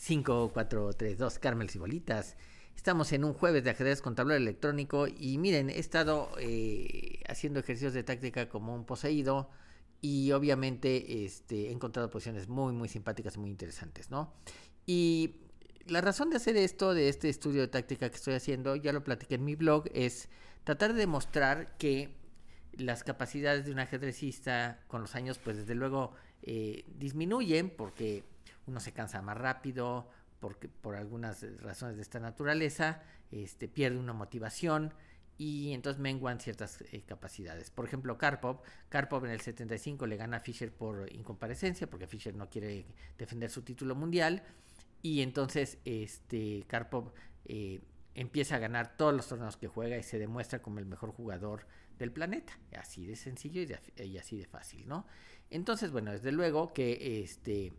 5, 4, 3, 2, Carmels y Bolitas. Estamos en un jueves de ajedrez con tablero electrónico y miren, he estado eh, haciendo ejercicios de táctica como un poseído y obviamente este, he encontrado posiciones muy, muy simpáticas y muy interesantes, ¿no? Y la razón de hacer esto, de este estudio de táctica que estoy haciendo, ya lo platiqué en mi blog, es tratar de demostrar que las capacidades de un ajedrecista con los años, pues desde luego eh, disminuyen porque uno se cansa más rápido porque, por algunas razones de esta naturaleza, este, pierde una motivación y entonces menguan ciertas eh, capacidades. Por ejemplo, Karpov, Karpov en el 75 le gana a Fischer por incomparecencia porque Fischer no quiere defender su título mundial y entonces este, Karpov eh, empieza a ganar todos los torneos que juega y se demuestra como el mejor jugador del planeta. Así de sencillo y, y así de fácil, ¿no? Entonces, bueno, desde luego que este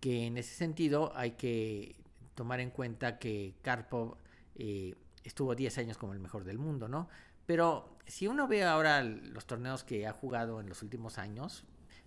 que en ese sentido hay que tomar en cuenta que Karpov eh, estuvo 10 años como el mejor del mundo, ¿no? Pero si uno ve ahora los torneos que ha jugado en los últimos años,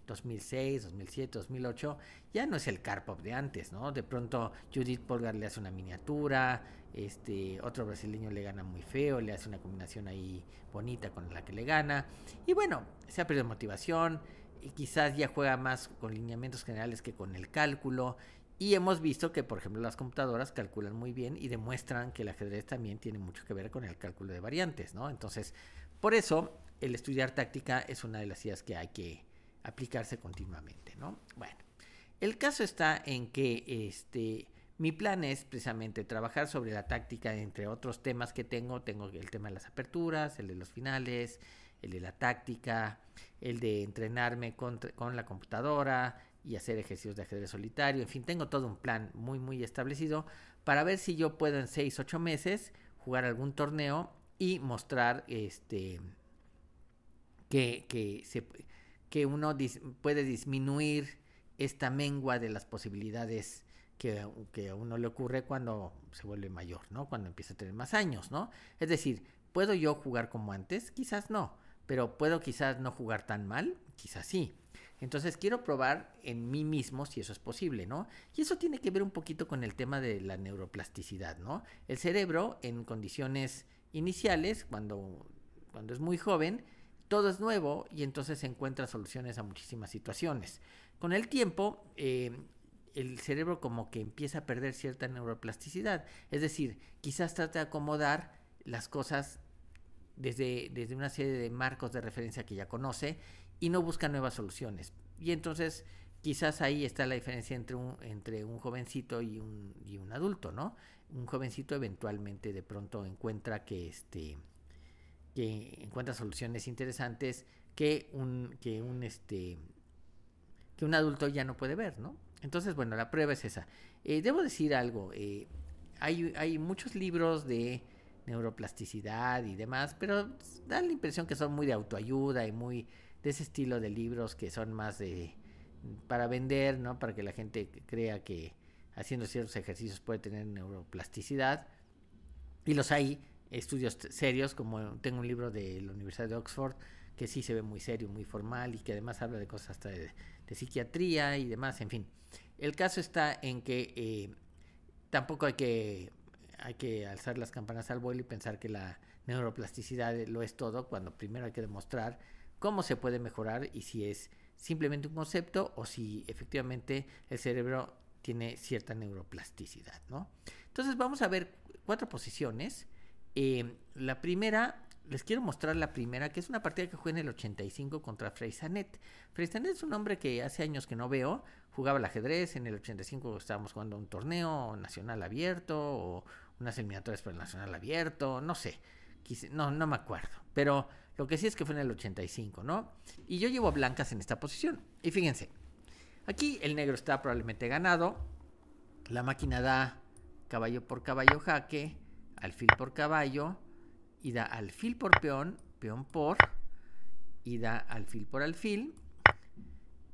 2006, 2007, 2008, ya no es el Karpov de antes, ¿no? De pronto Judith Polgar le hace una miniatura, este otro brasileño le gana muy feo, le hace una combinación ahí bonita con la que le gana y bueno, se ha perdido motivación, y quizás ya juega más con lineamientos generales que con el cálculo. Y hemos visto que, por ejemplo, las computadoras calculan muy bien y demuestran que el ajedrez también tiene mucho que ver con el cálculo de variantes, ¿no? Entonces, por eso, el estudiar táctica es una de las ideas que hay que aplicarse continuamente, ¿no? Bueno, el caso está en que este, mi plan es precisamente trabajar sobre la táctica, entre otros temas que tengo. Tengo el tema de las aperturas, el de los finales, el de la táctica, el de entrenarme con, la computadora y hacer ejercicios de ajedrez solitario, en fin, tengo todo un plan muy, muy establecido para ver si yo puedo en 6, 8 meses jugar algún torneo y mostrar este, que, se, que uno puede disminuir esta mengua de las posibilidades que, que, a uno le ocurre cuando se vuelve mayor, ¿no? Cuando empieza a tener más años, ¿no? Es decir, ¿puedo yo jugar como antes? Quizás no, pero puedo quizás no jugar tan mal, quizás sí. Entonces quiero probar en mí mismo si eso es posible, ¿no? Y eso tiene que ver un poquito con el tema de la neuroplasticidad, ¿no? El cerebro en condiciones iniciales, cuando, cuando es muy joven, todo es nuevo y entonces se encuentra soluciones a muchísimas situaciones. Con el tiempo, eh, el cerebro como que empieza a perder cierta neuroplasticidad, es decir, quizás trata de acomodar las cosas desde, una serie de marcos de referencia que ya conoce y no busca nuevas soluciones. Y entonces quizás ahí está la diferencia entre un, entre un jovencito y un, y un adulto, ¿no? Un jovencito eventualmente de pronto encuentra que este que encuentra soluciones interesantes que un que un este que un adulto ya no puede ver, ¿no? Entonces, bueno, la prueba es esa. Eh, debo decir algo, eh, hay muchos libros de neuroplasticidad y demás, pero dan la impresión que son muy de autoayuda y muy de ese estilo de libros que son más de para vender, ¿no? Para que la gente crea que haciendo ciertos ejercicios puede tener neuroplasticidad. Y los hay estudios serios, como tengo un libro de la Universidad de Oxford que sí se ve muy serio, muy formal y que además habla de cosas hasta de, psiquiatría y demás, en fin. El caso está en que eh, tampoco hay que hay que alzar las campanas al vuelo y pensar que la neuroplasticidad lo es todo, cuando primero hay que demostrar cómo se puede mejorar y si es simplemente un concepto o si efectivamente el cerebro tiene cierta neuroplasticidad, ¿no? Entonces vamos a ver cuatro posiciones. Eh, la primera, les quiero mostrar la primera, que es una partida que jugué en el 85 contra Freisanet. Freisanet es un hombre que hace años que no veo, jugaba al ajedrez, en el 85 estábamos jugando un torneo nacional abierto o unas eliminatorias para el Nacional Abierto, no sé, no, no me acuerdo, pero lo que sí es que fue en el 85, ¿no? Y yo llevo a blancas en esta posición. Y fíjense, aquí el negro está probablemente ganado, la máquina da caballo por caballo jaque, alfil por caballo, y da alfil por peón, peón por, y da alfil por alfil,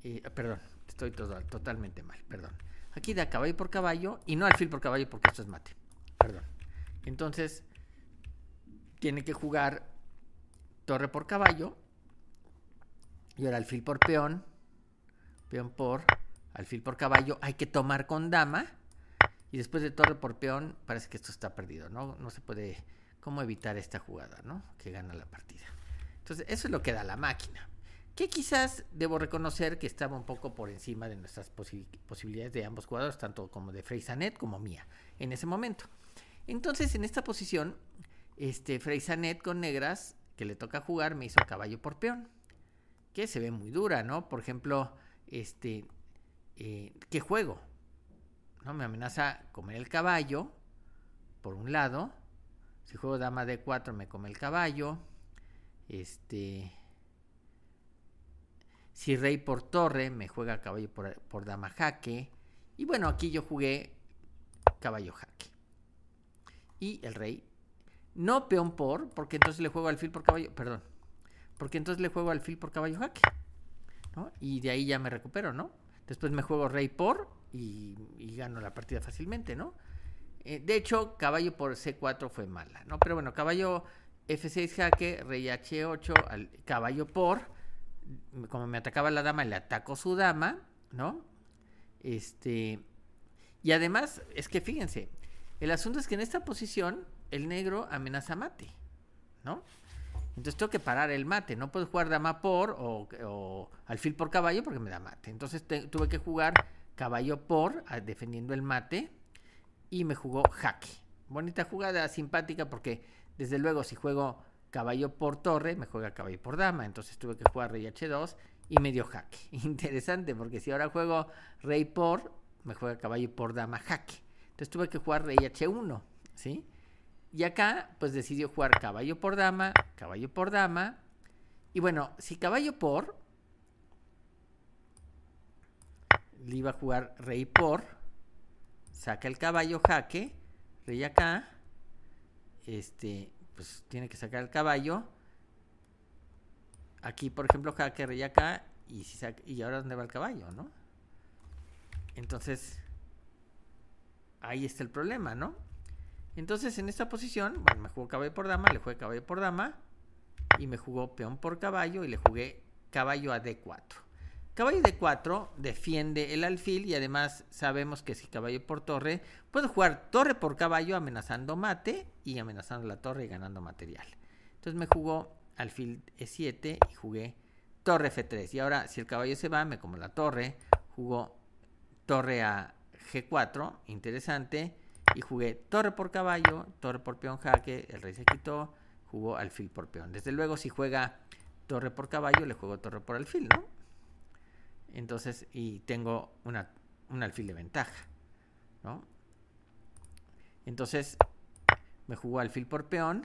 eh, perdón, estoy todo, totalmente mal, perdón. Aquí da caballo por caballo y no alfil por caballo porque esto es mate. Perdón. Entonces, tiene que jugar torre por caballo. Y ahora alfil por peón. Peón por alfil por caballo. Hay que tomar con dama. Y después de torre por peón, parece que esto está perdido, ¿no? No se puede... ¿Cómo evitar esta jugada, ¿no? Que gana la partida. Entonces, eso es lo que da la máquina que quizás debo reconocer que estaba un poco por encima de nuestras posibilidades de ambos jugadores, tanto como de Freysanet como mía, en ese momento. Entonces, en esta posición, este Freysanet con negras, que le toca jugar, me hizo caballo por peón, que se ve muy dura, ¿no? Por ejemplo, este, eh, ¿qué juego? ¿No? Me amenaza comer el caballo, por un lado. Si juego dama d4, me come el caballo. Este si rey por torre, me juega caballo por, por dama jaque. Y bueno, aquí yo jugué caballo jaque. Y el rey. No peón por, porque entonces le juego alfil por caballo. Perdón. Porque entonces le juego alfil por caballo jaque. Y de ahí ya me recupero, ¿no? Después me juego rey por y, y gano la partida fácilmente, ¿no? Eh, de hecho, caballo por C4 fue mala, ¿no? Pero bueno, caballo F6 jaque, rey H8, al, caballo por como me atacaba la dama, le atacó su dama, ¿no? Este. Y además, es que fíjense, el asunto es que en esta posición el negro amenaza mate, ¿no? Entonces tengo que parar el mate, no puedo jugar dama por o, o alfil por caballo porque me da mate. Entonces tuve que jugar caballo por ah, defendiendo el mate y me jugó jaque. Bonita jugada, simpática porque desde luego si juego caballo por torre, me juega caballo por dama, entonces tuve que jugar rey h2 y medio jaque. Interesante, porque si ahora juego rey por, me juega caballo por dama jaque. Entonces tuve que jugar rey h1, ¿sí? Y acá, pues decidió jugar caballo por dama, caballo por dama. Y bueno, si caballo por, le iba a jugar rey por, saca el caballo jaque, rey acá, este, pues tiene que sacar el caballo. Aquí, por ejemplo, hacker rey acá, y, si y ahora dónde va el caballo, ¿no? Entonces, ahí está el problema, ¿no? Entonces, en esta posición, bueno, me jugó caballo por dama, le jugué caballo por dama, y me jugó peón por caballo, y le jugué caballo a D4. Caballo de 4 defiende el alfil y además sabemos que si caballo por torre, puedo jugar torre por caballo amenazando mate y amenazando la torre y ganando material. Entonces me jugó alfil e7 y jugué torre f3. Y ahora si el caballo se va, me como la torre, jugó torre a g4, interesante, y jugué torre por caballo, torre por peón jaque, el rey se quitó, jugó alfil por peón. Desde luego si juega torre por caballo, le juego torre por alfil, ¿no? Entonces, y tengo un alfil de ventaja, ¿no? Entonces, me jugó alfil por peón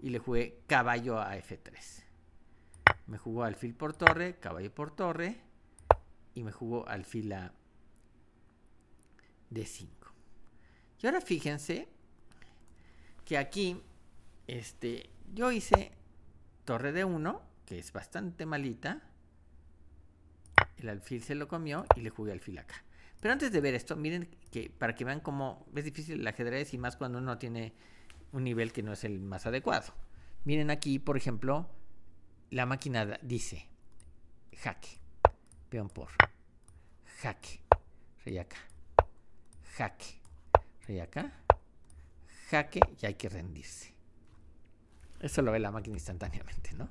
y le jugué caballo a F3. Me jugó alfil por torre, caballo por torre y me jugó alfil a D5. Y ahora fíjense que aquí este, yo hice torre de 1, que es bastante malita, el alfil se lo comió y le jugué alfil acá. Pero antes de ver esto, miren que para que vean cómo es difícil el ajedrez y más cuando uno tiene un nivel que no es el más adecuado. Miren aquí, por ejemplo, la máquina dice jaque, peón por, jaque, rey acá, jaque, rey acá, jaque y hay que rendirse. Eso lo ve la máquina instantáneamente, ¿no?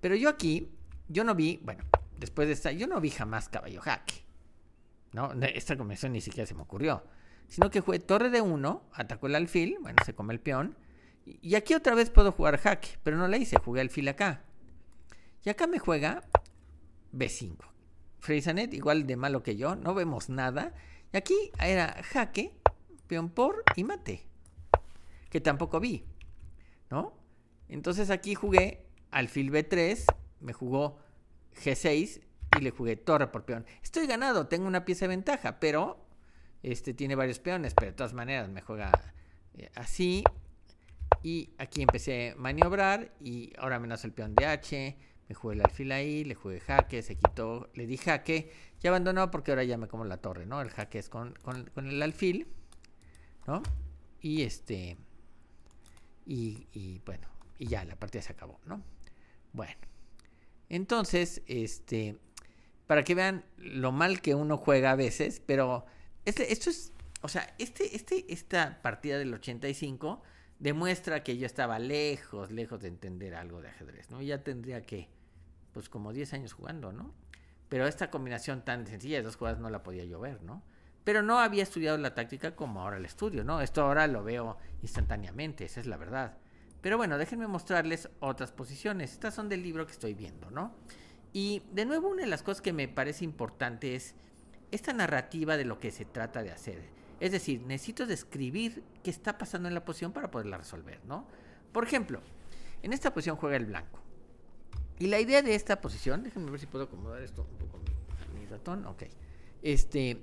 Pero yo aquí, yo no vi, bueno, después de esta, yo no vi jamás caballo jaque. No, esta convención ni siquiera se me ocurrió. Sino que jugué torre de 1, atacó el alfil, bueno, se come el peón. Y aquí otra vez puedo jugar jaque, pero no la hice, jugué alfil acá. Y acá me juega B5. Freisanet, igual de malo que yo, no vemos nada. Y aquí era jaque, peón por y mate. Que tampoco vi, ¿no? Entonces aquí jugué alfil B3, me jugó G6 y le jugué torre por peón. Estoy ganado, tengo una pieza de ventaja, pero este tiene varios peones, pero de todas maneras me juega eh, así. Y aquí empecé a maniobrar y ahora menos el peón de H, me jugué el alfil ahí, le jugué jaque, se quitó, le di jaque, ya abandonó porque ahora ya me como la torre, ¿no? El jaque es con, el alfil, ¿no? Y este, y, y bueno, y ya la partida se acabó, ¿no? Bueno. Entonces, este, para que vean lo mal que uno juega a veces, pero este, esto es, o sea, este, este, esta partida del 85 demuestra que yo estaba lejos, lejos de entender algo de ajedrez, ¿no? Ya tendría que, pues como 10 años jugando, ¿no? Pero esta combinación tan sencilla de dos jugadas no la podía yo ver, ¿no? Pero no había estudiado la táctica como ahora el estudio, ¿no? Esto ahora lo veo instantáneamente, esa es la verdad. Pero bueno, déjenme mostrarles otras posiciones. Estas son del libro que estoy viendo, ¿no? Y de nuevo, una de las cosas que me parece importante es esta narrativa de lo que se trata de hacer. Es decir, necesito describir qué está pasando en la posición para poderla resolver, ¿no? Por ejemplo, en esta posición juega el blanco. Y la idea de esta posición, déjenme ver si puedo acomodar esto un poco mi ratón, ok. Este,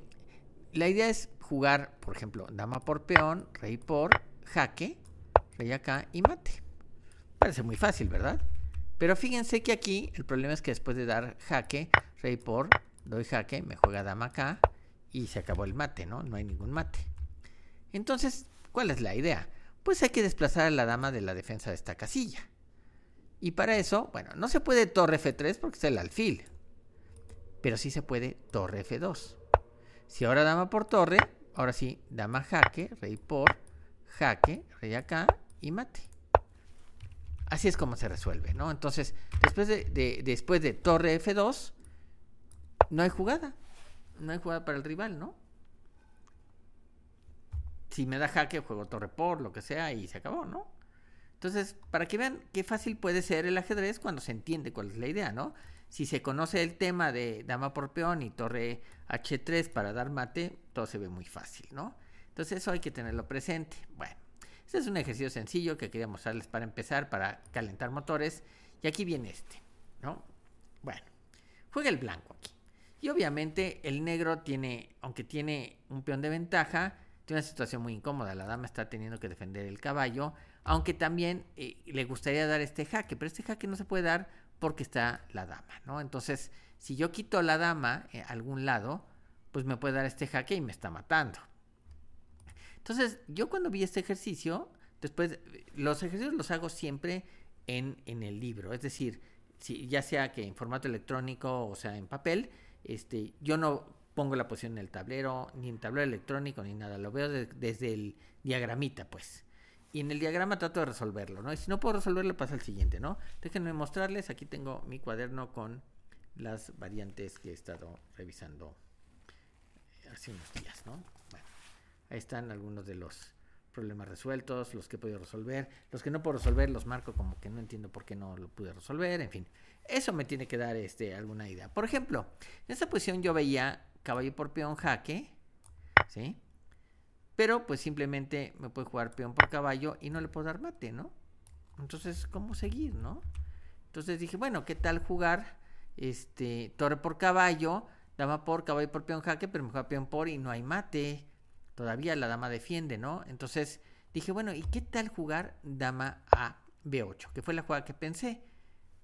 la idea es jugar, por ejemplo, dama por peón, rey por jaque, y acá y mate. Parece muy fácil, ¿verdad? Pero fíjense que aquí el problema es que después de dar jaque, rey por, doy jaque, me juega dama acá y se acabó el mate, ¿no? No hay ningún mate. Entonces, ¿cuál es la idea? Pues hay que desplazar a la dama de la defensa de esta casilla. Y para eso, bueno, no se puede torre F3 porque está el alfil. Pero sí se puede torre F2. Si ahora dama por torre, ahora sí, dama jaque, rey por, jaque, rey acá y mate. Así es como se resuelve, ¿no? Entonces, después de, después de torre F2, no hay jugada. No hay jugada para el rival, ¿no? Si me da jaque, juego torre por, lo que sea, y se acabó, ¿no? Entonces, para que vean qué fácil puede ser el ajedrez cuando se entiende cuál es la idea, ¿no? Si se conoce el tema de dama por peón y torre H3 para dar mate, todo se ve muy fácil, ¿no? Entonces eso hay que tenerlo presente. Bueno. Este es un ejercicio sencillo que quería mostrarles para empezar, para calentar motores. Y aquí viene este, ¿no? Bueno, juega el blanco aquí. Y obviamente el negro tiene, aunque tiene un peón de ventaja, tiene una situación muy incómoda. La dama está teniendo que defender el caballo, aunque también eh, le gustaría dar este jaque, pero este jaque no se puede dar porque está la dama, ¿no? Entonces, si yo quito la dama eh, a algún lado, pues me puede dar este jaque y me está matando. Entonces, yo cuando vi este ejercicio, después, los ejercicios los hago siempre en, el libro, es decir, si, ya sea que en formato electrónico o sea en papel, este, yo no pongo la posición en el tablero, ni en tablero electrónico, ni nada, lo veo desde el diagramita, pues. Y en el diagrama trato de resolverlo, ¿no? Y si no puedo resolverlo, pasa al siguiente, ¿no? Déjenme mostrarles, aquí tengo mi cuaderno con las variantes que he estado revisando hace unos días, ¿no? Ahí están algunos de los problemas resueltos, los que he podido resolver, los que no puedo resolver los marco como que no entiendo por qué no lo pude resolver, en fin. Eso me tiene que dar este, alguna idea. Por ejemplo, en esta posición yo veía caballo por peón jaque, ¿sí? Pero pues simplemente me puede jugar peón por caballo y no le puedo dar mate, ¿no? Entonces, ¿cómo seguir, no? Entonces dije, bueno, ¿qué tal jugar este torre por caballo, dama por caballo por peón jaque, pero me juega peón por y no hay mate? Todavía la dama defiende, ¿no? Entonces dije, bueno, ¿y qué tal jugar dama a B8? Que fue la jugada que pensé.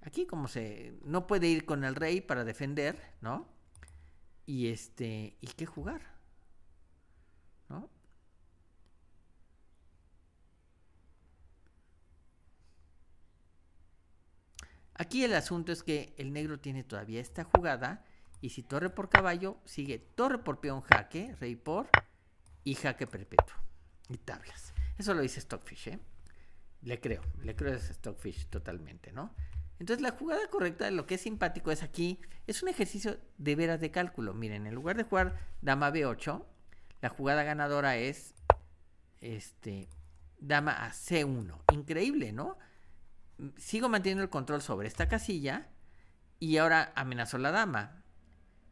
Aquí como se... No puede ir con el rey para defender, ¿no? Y este... ¿Y qué jugar? ¿No? Aquí el asunto es que el negro tiene todavía esta jugada y si torre por caballo, sigue torre por peón jaque, rey por, y jaque perpetuo y tablas. Eso lo dice Stockfish, ¿eh? Le creo, le creo a Stockfish totalmente, ¿no? Entonces la jugada correcta lo que es simpático es aquí, es un ejercicio de veras de cálculo. Miren, en lugar de jugar dama b8, la jugada ganadora es este dama a c1. Increíble, ¿no? Sigo manteniendo el control sobre esta casilla y ahora amenazó la dama.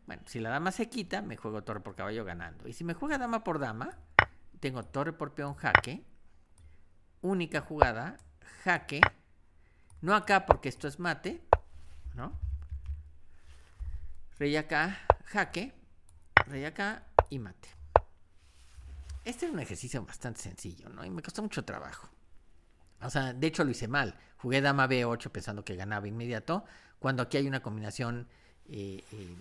Bueno, si la dama se quita, me juego torre por caballo ganando. Y si me juega dama por dama, tengo torre por peón jaque. Única jugada, jaque. No acá porque esto es mate, ¿no? Rey acá, jaque. Rey acá y mate. Este es un ejercicio bastante sencillo, ¿no? Y me costó mucho trabajo. O sea, de hecho lo hice mal. Jugué dama B8 pensando que ganaba inmediato, cuando aquí hay una combinación eh, eh,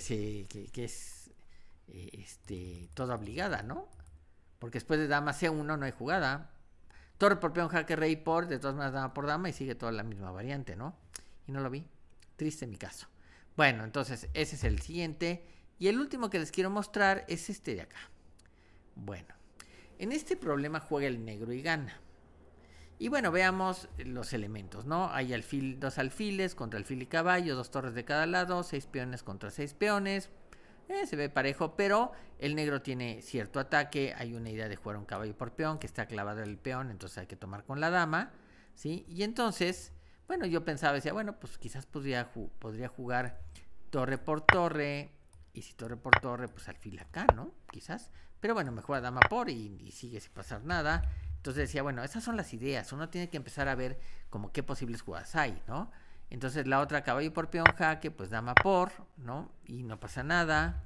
que, que, es este, toda obligada, ¿no? Porque después de dama C1 no hay jugada. Torre por peón, jaque, rey por, de todas maneras dama por dama y sigue toda la misma variante, ¿no? Y no lo vi. Triste mi caso. Bueno, entonces ese es el siguiente. Y el último que les quiero mostrar es este de acá. Bueno, en este problema juega el negro y gana. Y bueno, veamos los elementos, ¿no? Hay alfil, dos alfiles contra alfil y caballo, dos torres de cada lado, seis peones contra seis peones. Eh, se ve parejo, pero el negro tiene cierto ataque. Hay una idea de jugar un caballo por peón, que está clavado el peón, entonces hay que tomar con la dama, ¿sí? Y entonces, bueno, yo pensaba, decía, bueno, pues quizás podría, podría jugar torre por torre, y si torre por torre, pues alfil acá, ¿no? Quizás. Pero bueno, me juega dama por y, y sigue sin pasar nada. Entonces decía, bueno, esas son las ideas. Uno tiene que empezar a ver como qué posibles jugadas hay, ¿no? Entonces la otra caballo por peón, jaque, pues dama por, ¿no? Y no pasa nada.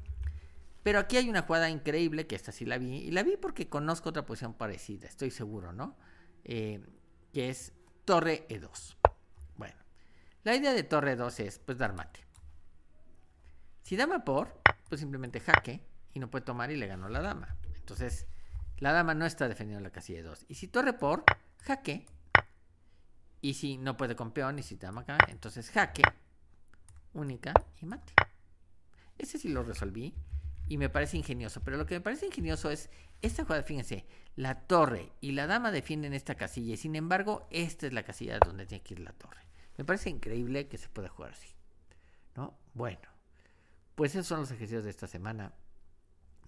Pero aquí hay una jugada increíble que esta sí la vi. Y la vi porque conozco otra posición parecida, estoy seguro, ¿no? Eh, que es torre E2. Bueno, la idea de torre E2 es pues dar mate. Si dama por, pues simplemente jaque y no puede tomar y le ganó la dama. Entonces, la dama no está defendiendo la casilla de 2. Y si torre por, jaque. Y si no puede con peón y si dama acá, entonces jaque, única y mate. Ese sí lo resolví y me parece ingenioso. Pero lo que me parece ingenioso es esta jugada, fíjense, la torre y la dama defienden esta casilla y sin embargo esta es la casilla donde tiene que ir la torre. Me parece increíble que se pueda jugar así. ¿No? Bueno, pues esos son los ejercicios de esta semana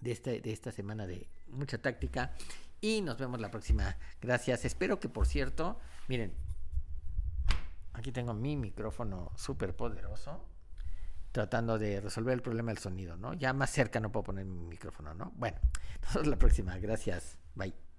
de, este, de esta semana de mucha táctica. Y nos vemos la próxima. Gracias. Espero que, por cierto, miren, aquí tengo mi micrófono súper poderoso tratando de resolver el problema del sonido, ¿no? Ya más cerca no puedo poner mi micrófono, ¿no? Bueno, nos vemos la próxima. Gracias. Bye.